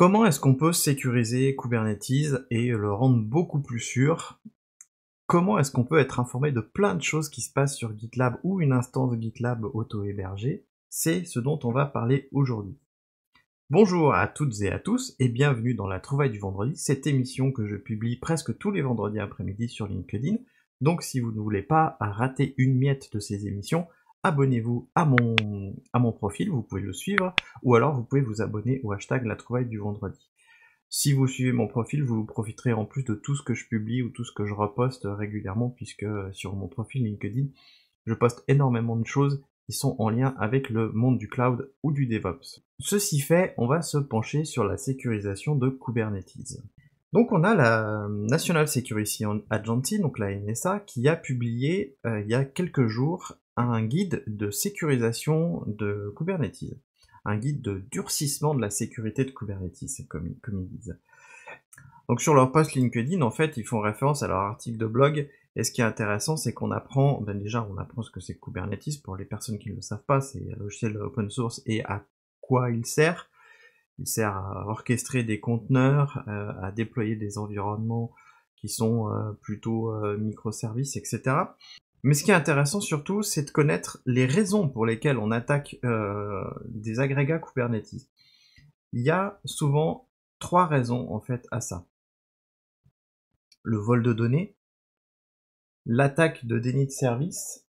Comment est-ce qu'on peut sécuriser Kubernetes et le rendre beaucoup plus sûr Comment est-ce qu'on peut être informé de plein de choses qui se passent sur GitLab ou une instance GitLab auto-hébergée C'est ce dont on va parler aujourd'hui. Bonjour à toutes et à tous et bienvenue dans la trouvaille du vendredi, cette émission que je publie presque tous les vendredis après-midi sur LinkedIn. Donc si vous ne voulez pas rater une miette de ces émissions, abonnez-vous à mon, à mon profil, vous pouvez le suivre, ou alors vous pouvez vous abonner au hashtag la trouvaille du vendredi. Si vous suivez mon profil, vous profiterez en plus de tout ce que je publie ou tout ce que je reposte régulièrement, puisque euh, sur mon profil LinkedIn, je poste énormément de choses qui sont en lien avec le monde du cloud ou du DevOps. Ceci fait, on va se pencher sur la sécurisation de Kubernetes. Donc on a la National Security Agency, donc la NSA, qui a publié euh, il y a quelques jours un guide de sécurisation de Kubernetes, un guide de durcissement de la sécurité de Kubernetes, comme, ils disent. Donc sur leur post LinkedIn, en fait, ils font référence à leur article de blog. Et ce qui est intéressant, c'est qu'on apprend, ben déjà, on apprend ce que c'est Kubernetes. Pour les personnes qui ne le savent pas, c'est un logiciel open source et à quoi il sert. Il sert à orchestrer des conteneurs, euh, à déployer des environnements qui sont euh, plutôt euh, microservices, etc. Mais ce qui est intéressant surtout, c'est de connaître les raisons pour lesquelles on attaque euh, des agrégats Kubernetes. Il y a souvent trois raisons en fait à ça. Le vol de données, l'attaque de déni de service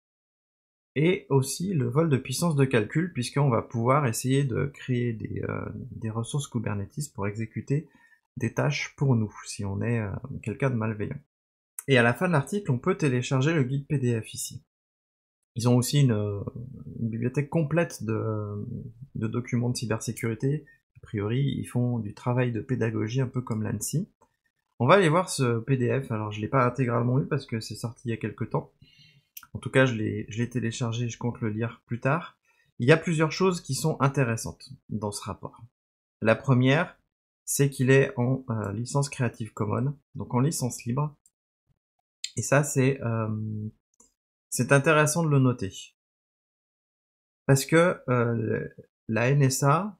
et aussi le vol de puissance de calcul puisqu'on va pouvoir essayer de créer des, euh, ressources Kubernetes pour exécuter des tâches pour nous si on est euh, quelqu'un de malveillant. Et à la fin de l'article, on peut télécharger le guide PDF ici. Ils ont aussi une, euh, bibliothèque complète euh, de, documents de cybersécurité. A priori, ils font du travail de pédagogie un peu comme l'ANSI. On va aller voir ce PDF. Alors, je ne l'ai pas intégralement lu parce que c'est sorti il y a quelques temps. En tout cas, je l'ai téléchargé, je compte le lire plus tard. Il y a plusieurs choses qui sont intéressantes dans ce rapport. La première, c'est qu'il est en euh, licence Creative Commons, donc en licence libre, et ça, c'est euh, c'est intéressant de le noter. Parce que euh, la NSA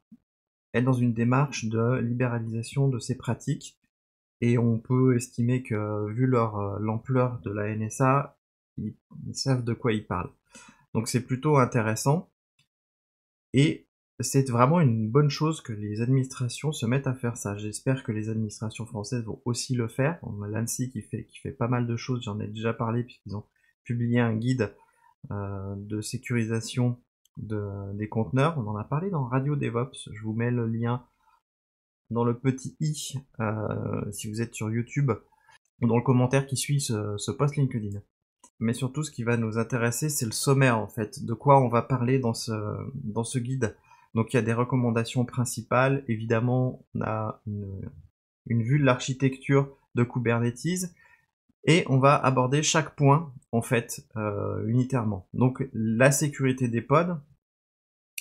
est dans une démarche de libéralisation de ses pratiques. Et on peut estimer que, vu leur euh, l'ampleur de la NSA, ils, ils savent de quoi ils parlent. Donc c'est plutôt intéressant. Et c'est vraiment une bonne chose que les administrations se mettent à faire ça. J'espère que les administrations françaises vont aussi le faire. On a l'ANSI qui fait, qui fait pas mal de choses, j'en ai déjà parlé puisqu'ils ont publié un guide euh, de sécurisation de, des conteneurs. On en a parlé dans Radio DevOps, je vous mets le lien dans le petit i euh, si vous êtes sur YouTube ou dans le commentaire qui suit ce, ce post LinkedIn. Mais surtout ce qui va nous intéresser c'est le sommaire en fait, de quoi on va parler dans ce, dans ce guide. Donc il y a des recommandations principales. Évidemment, on a une, vue de l'architecture de Kubernetes et on va aborder chaque point en fait euh, unitairement. Donc la sécurité des pods,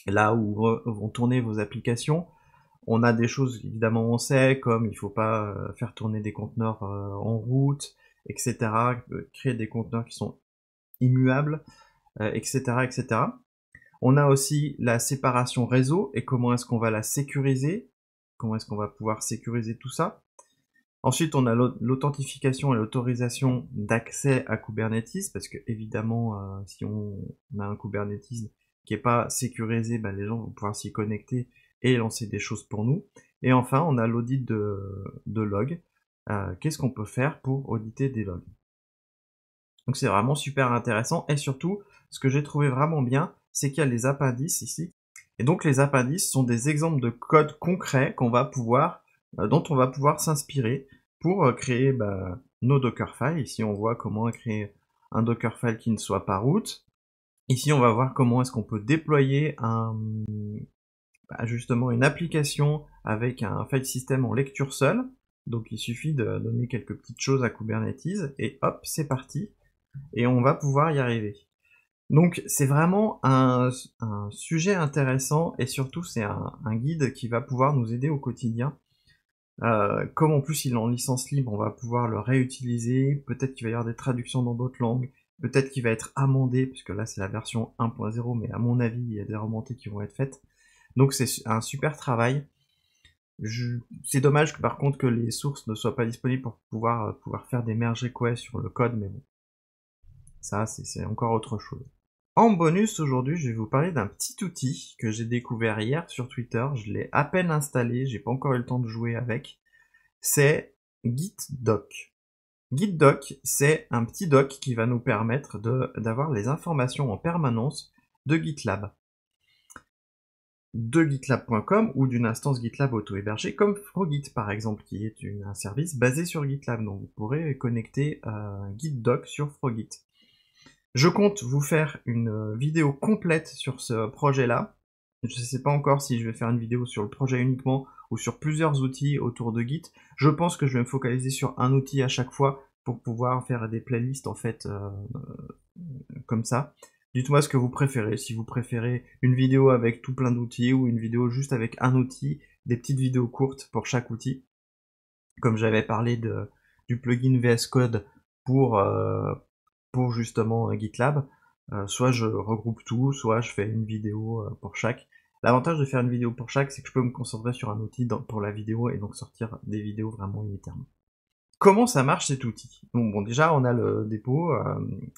là où vont tourner vos applications. On a des choses évidemment on sait comme il ne faut pas euh, faire tourner des conteneurs euh, en route, etc. Créer des conteneurs qui sont immuables, etc., etc. On a aussi la séparation réseau et comment est-ce qu'on va la sécuriser, comment est-ce qu'on va pouvoir sécuriser tout ça. Ensuite, on a l'authentification et l'autorisation d'accès à Kubernetes, parce que évidemment, euh, si on, a un Kubernetes qui n'est pas sécurisé, bah, les gens vont pouvoir s'y connecter et lancer des choses pour nous. Et enfin, on a l'audit de, logs. log. Euh, qu'est-ce qu'on peut faire pour auditer des logs Donc c'est vraiment super intéressant. Et surtout, ce que j'ai trouvé vraiment bien, c'est qu'il y a les appendices ici. Et donc les appendices sont des exemples de codes concrets qu'on va pouvoir, euh, dont on va pouvoir s'inspirer pour euh, créer bah, nos Dockerfiles. Ici, on voit comment créer un Dockerfile qui ne soit pas route. Ici, on va voir comment est-ce qu'on peut déployer bah, justement une application avec un file system en lecture seule. Donc, il suffit de donner quelques petites choses à Kubernetes et hop, c'est parti. Et on va pouvoir y arriver. Donc c'est vraiment un, sujet intéressant et surtout c'est un, guide qui va pouvoir nous aider au quotidien. Euh, comme en plus il est en licence libre, on va pouvoir le réutiliser, peut-être qu'il va y avoir des traductions dans d'autres langues, peut-être qu'il va être amendé, puisque là c'est la version 1.0, mais à mon avis il y a des remontées qui vont être faites. Donc c'est un super travail. C'est dommage que par contre que les sources ne soient pas disponibles pour pouvoir, pouvoir faire des merges requests sur le code, mais bon. Ça, c'est encore autre chose. En bonus, aujourd'hui, je vais vous parler d'un petit outil que j'ai découvert hier sur Twitter. Je l'ai à peine installé, j'ai pas encore eu le temps de jouer avec. C'est GitDoc. GitDoc, c'est un petit doc qui va nous permettre d'avoir les informations en permanence de GitLab. De GitLab.com ou d'une instance GitLab auto-hébergée comme Frogit par exemple, qui est un service basé sur GitLab. Donc vous pourrez connecter euh, GitDoc sur Frogit. Je compte vous faire une euh, vidéo complète sur ce projet-là. Je ne sais pas encore si je vais faire une vidéo sur le projet uniquement ou sur plusieurs outils autour de Git. Je pense que je vais me focaliser sur un outil à chaque fois pour pouvoir faire des playlists en fait euh, comme ça. Dites-moi ce que vous préférez, si vous préférez une vidéo avec tout plein d'outils ou une vidéo juste avec un outil, des petites vidéos courtes pour chaque outil. Comme j'avais parlé de, du plugin VS Code pour, euh, pour justement euh, GitLab. Euh, soit je regroupe tout, soit je fais une vidéo euh, pour chaque. L'avantage de faire une vidéo pour chaque, c'est que je peux me concentrer sur un outil pour la vidéo et donc sortir des vidéos vraiment unitarement. Comment ça marche cet outil bon, déjà on a le dépôt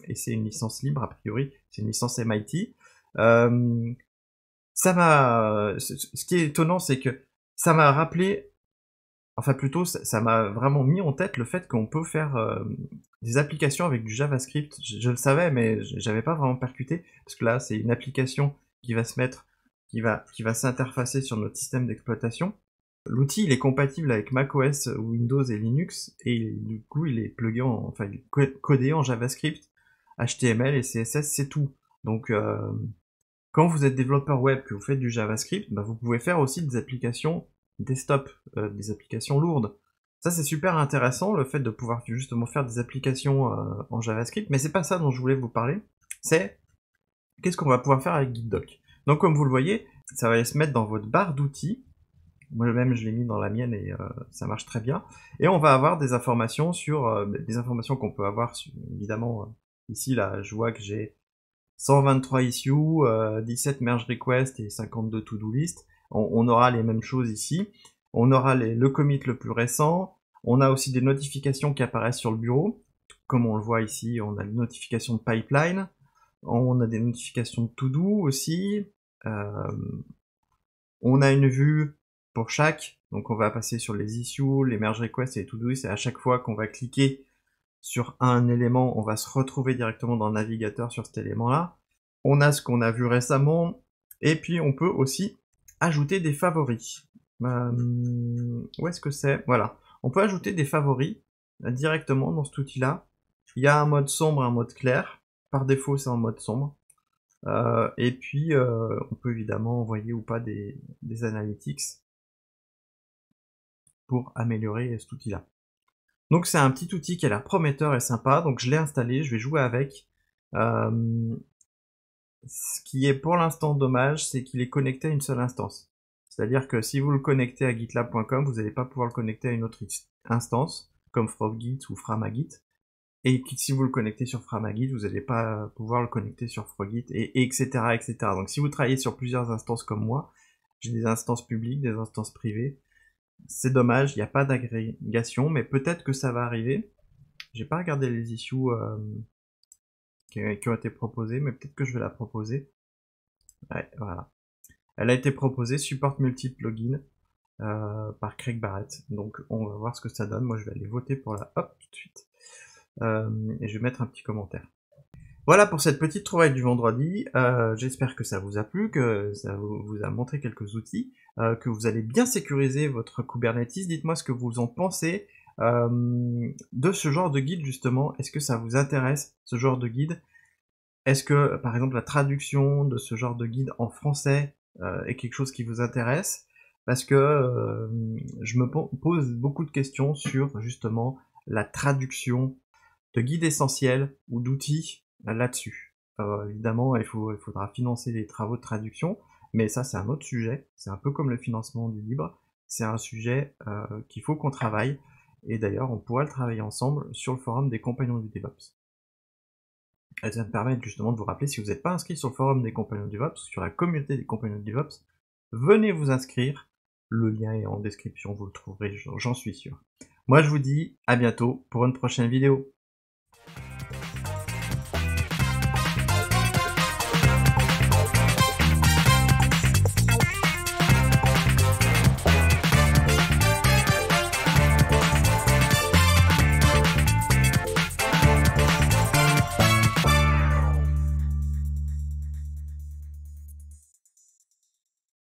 et c'est une licence libre a priori, c'est une licence MIT. ça m'a, ce qui est étonnant, c'est que ça m'a rappelé enfin plutôt ça m'a vraiment mis en tête le fait qu'on peut faire euh, des applications avec du JavaScript. Je, le savais, mais j'avais pas vraiment percuté parce que là c'est une application qui va se mettre, qui va qui va s'interfacer sur notre système d'exploitation. L'outil il est compatible avec macOS, Windows et Linux et du coup il est plugué en, codé en JavaScript, HTML et CSS, c'est tout. Donc euh, quand vous êtes développeur web que vous faites du JavaScript, bah, vous pouvez faire aussi des applications desktop, euh, des applications lourdes. Ça c'est super intéressant, le fait de pouvoir justement faire des applications euh, en JavaScript, mais c'est pas ça dont je voulais vous parler, c'est qu'est-ce qu'on va pouvoir faire avec GitDoc. Donc comme vous le voyez, ça va se mettre dans votre barre d'outils. Moi-même, je l'ai mis dans la mienne et euh, ça marche très bien. Et on va avoir des informations sur bah, des informations qu'on peut avoir évidemment ici là, je vois que j'ai 123 issues, 17 merge requests et 52 to-do list on, aura les mêmes choses ici. On aura le commit le plus récent. On a aussi des notifications qui apparaissent sur le bureau. Comme on le voit ici, on a les notifications de pipeline. On a des notifications de to-do aussi. Euh, on a une vue pour chaque. Donc on va passer sur les issues, les merge requests et les to-do. C'est à chaque fois qu'on va cliquer sur un élément, on va se retrouver directement dans le navigateur sur cet élément-là. On a ce qu'on a vu récemment. Et puis on peut aussi Ajouter des favoris. Euh, où est-ce que c'est Voilà. On peut ajouter des favoris euh, directement dans cet outil-là. Il y a un mode sombre un mode clair. Par défaut, c'est en mode sombre. Euh, et puis, euh, on peut évidemment envoyer ou pas des, analytics pour améliorer cet outil-là. Donc, c'est un petit outil qui a l'air prometteur et sympa. Donc, je l'ai installé, je vais jouer avec. Ce qui est pour l'instant dommage, c'est qu'il est connecté à une seule instance. C'est-à-dire que si vous le connectez à gitlab.com, vous n'allez pas pouvoir le connecter à une autre instance, comme FrogGit ou Framagit. Et si vous le connectez sur Framagit, vous n'allez pas pouvoir le connecter sur FrogGit, et, et, etc., etc. Donc si vous travaillez sur plusieurs instances comme moi, j'ai des instances publiques, des instances privées. C'est dommage, il n'y a pas d'agrégation, mais peut-être que ça va arriver. J'ai pas regardé les issues euh, qui, ont été proposées, mais peut-être que je vais la proposer. voilà. Elle a été proposée, support multiple login euh, par Craig Barrett. Donc on va voir ce que ça donne. Moi je vais aller voter pour la hop tout de suite. Euh, et je vais mettre un petit commentaire. Voilà pour cette petite trouvaille du vendredi. Euh, j'espère que ça vous a plu, que ça vous a montré quelques outils, que vous allez bien sécuriser votre Kubernetes. Dites-moi ce que vous en pensez. Euh, de ce genre de guide justement. Est-ce que ça vous intéresse, ce genre de guide Est-ce que par exemple la traduction de ce genre de guide en français euh, est quelque chose qui vous intéresse Parce que euh, je me pose beaucoup de questions sur justement la traduction de guides essentiels ou d'outils là-dessus. évidemment, il, faudra financer les travaux de traduction, mais ça c'est un autre sujet. C'est un peu comme le financement du libre. C'est un sujet qu'il faut qu'on travaille et d'ailleurs on pourra le travailler ensemble sur le forum des compagnons du DevOps. Et ça me permettre justement de vous rappeler, si vous n'êtes pas inscrit sur le forum des compagnons du DevOps, sur la communauté des compagnons du DevOps, venez vous inscrire, le lien est en description, vous le trouverez, j'en suis sûr. Moi je vous dis à bientôt pour une prochaine vidéo.